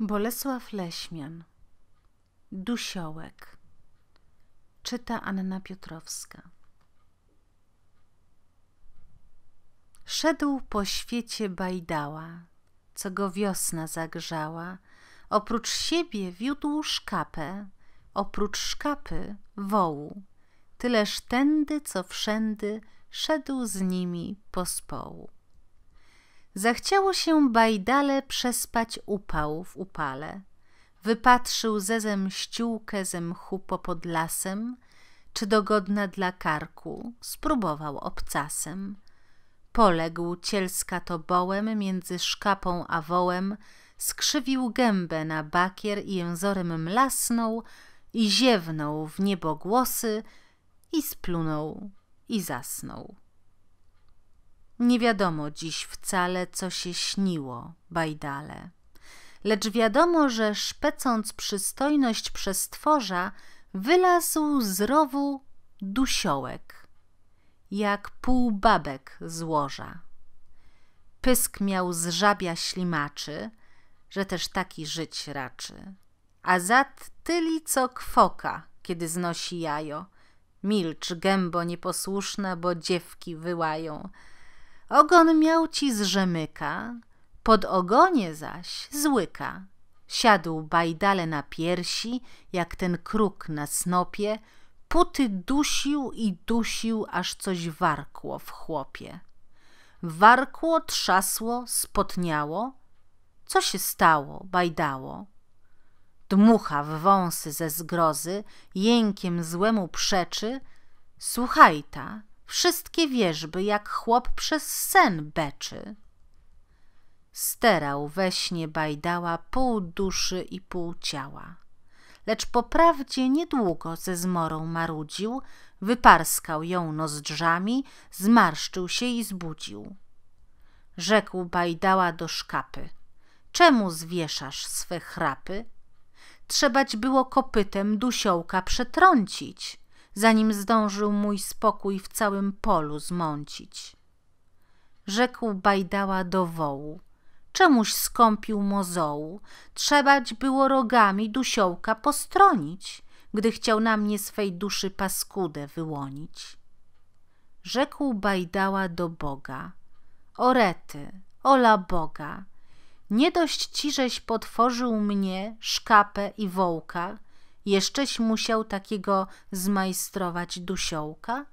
Bolesław Leśmian Dusiołek Czyta Anna Piotrowska Szedł po świecie bajdała, co go wiosna zagrzała. Oprócz siebie wiódł szkapę, oprócz szkapy wołu. Tyleż tędy, co wszędy, szedł z nimi pospołu. Zachciało się Bajdale przespać upał w upale. Wypatrzył zezem ściółkę ze mchu popod lasem, czy dogodna dla karku, spróbował obcasem. Poległ cielska tobołem między szkapą a wołem, skrzywił gębę na bakier i jęzorem mlasnął i ziewnął w niebo głosy i splunął i zasnął. Nie wiadomo dziś wcale, co się śniło, bajdale. Lecz wiadomo, że szpecąc przystojność przestworza, wylazł z rowu dusiołek, jak pół babek z łoża. Pysk miał z żabia ślimaczy, że też taki żyć raczy. A zat tyli co kwoka, kiedy znosi jajo. Milcz, gębo nieposłuszna, bo dziewki wyłają. Ogon miał ci zrzemyka, pod ogonie zaś złyka. Siadł bajdale na piersi, jak ten kruk na snopie, puty dusił i dusił, aż coś warkło w chłopie. Warkło, trzasło, spotniało. Co się stało, bajdało? Dmucha w wąsy ze zgrozy, jękiem złemu przeczy. Słuchaj ta, wszystkie wierzby, jak chłop przez sen beczy. Sterał we śnie bajdała pół duszy i pół ciała. Lecz po prawdzie niedługo ze zmorą marudził, wyparskał ją nozdrzami, zmarszczył się i zbudził. Rzekł bajdała do szkapy. Czemu zwieszasz swe chrapy? Trzebać było kopytem dusiołka przetrącić zanim zdążył mój spokój w całym polu zmącić. Rzekł Bajdała do wołu. Czemuś skąpił mozołu, trzebać było rogami dusiołka postronić, gdy chciał na mnie swej duszy paskudę wyłonić. Rzekł Bajdała do Boga. Orety, ola Boga, nie dość ciżeś potworzył mnie, szkapę i wołka, Jeszcześ musiał takiego zmajstrować dusiołka?